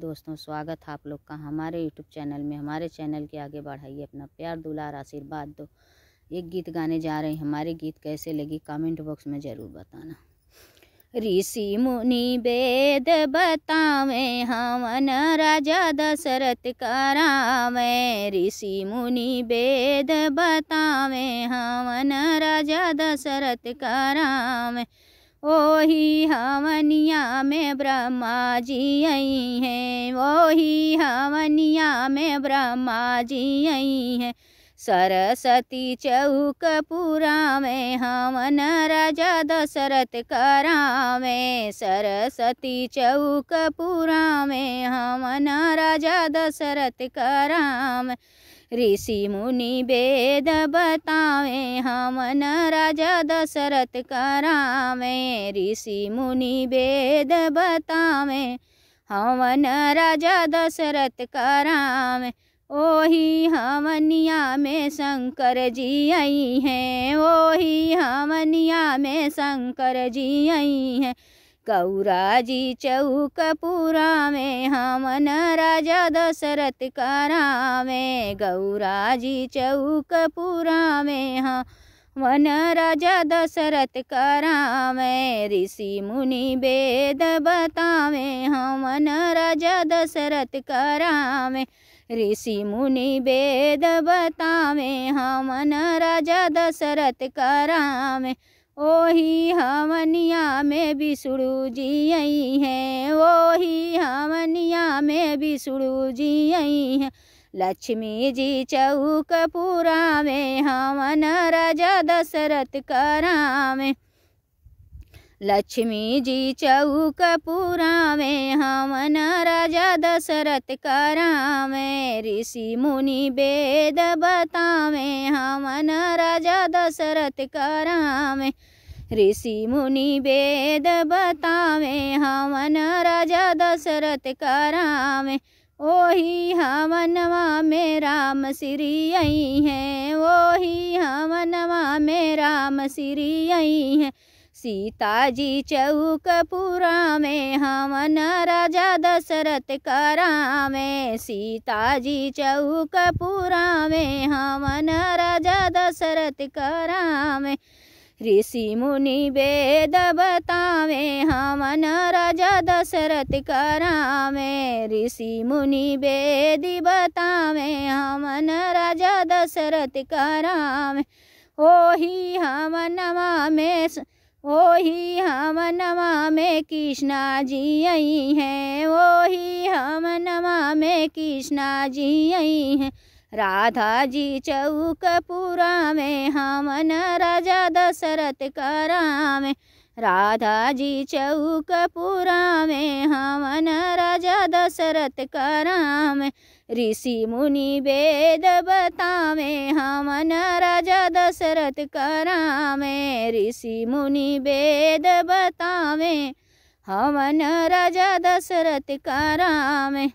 दोस्तों स्वागत है आप लोग का हमारे यूट्यूब चैनल में हमारे चैनल के आगे बढ़ाइए अपना प्यार दुलार आशीर्वाद दो एक गीत गाने जा रहे हैं हमारे गीत कैसे लगी कमेंट बॉक्स में ज़रूर बताना ऋषि मुनि वेद बतावे हवन राजा दशरथ करावे ऋषि मुनि वेद बतावे हवन राजा दशरथ करावे ओही हवनिया में ब्रह्मा जी आई हैं ओही हवनिया में ब्रह्मा जी आई हैं सरस्वती चौक पुरा में हवन राजा दशरथ करा में सरस्वती चौक पुरा में हवन राजा दशरथ करा में ऋषि मुनि वेद बतावे हमन राजा दशरथ करावे ऋषि मुनि वेद बतावे हमन राजा दशरथ करावे ओही हमनिया में शंकर जी आई हैं ओही हमनिया में शंकर जी आई हैं कौरा जी पूरा में हमन राजा दशरथ करा में गौरा जी पूरा में हम वन राजा दशरथ करा में ऋषि मुनि वेद बतावे हमन राजा दशरथ करा में ऋषि मुनि वेद बतावे हमन राजा दशरथ करा में ओही हमनिया में बिसुड़ू जियई हैं ओही हमनिया में बिसुड़ू जियई हैं लक्ष्मी जी चौक पूरा में हमन रजा दशरथ करा में लक्ष्मी जी चौक पुरावे हमन राजा दशरथ करावे ऋषि मुनि वेद बतावे हमन राजा दशरथ करावे ऋषि मुनि वेद बतावे हमन राजा दशरथ करावे ओही नवा में राम श्री आई हैं ओही हवनवा में राम श्री आई हैं सीता जी चौक चौकपुरा में हमन राजा दशरथ करा में चौक चौकपुरा में हमन राजा दशरथ करा में ऋषि मुनि वेद बतावे हमन राजा दशरथ करा में ऋषि मुनि वेद बतावे हमन राजा दशरथ करा में ओ ही हम नमा में वही हम नमा में कृष्णा जी आई हैं वही हम नमा में कृष्णा जी आई हैं राधा जी पूरा में हमन राजा दशरथ करा में राधा जी चौकपुरा में हमन राजा दशरथ करा में ऋषि मुनि वेद बतावे हमन राजा कसरत करावे ऋषि मुनि वेद बतावे हवन राजा दशरथ करावे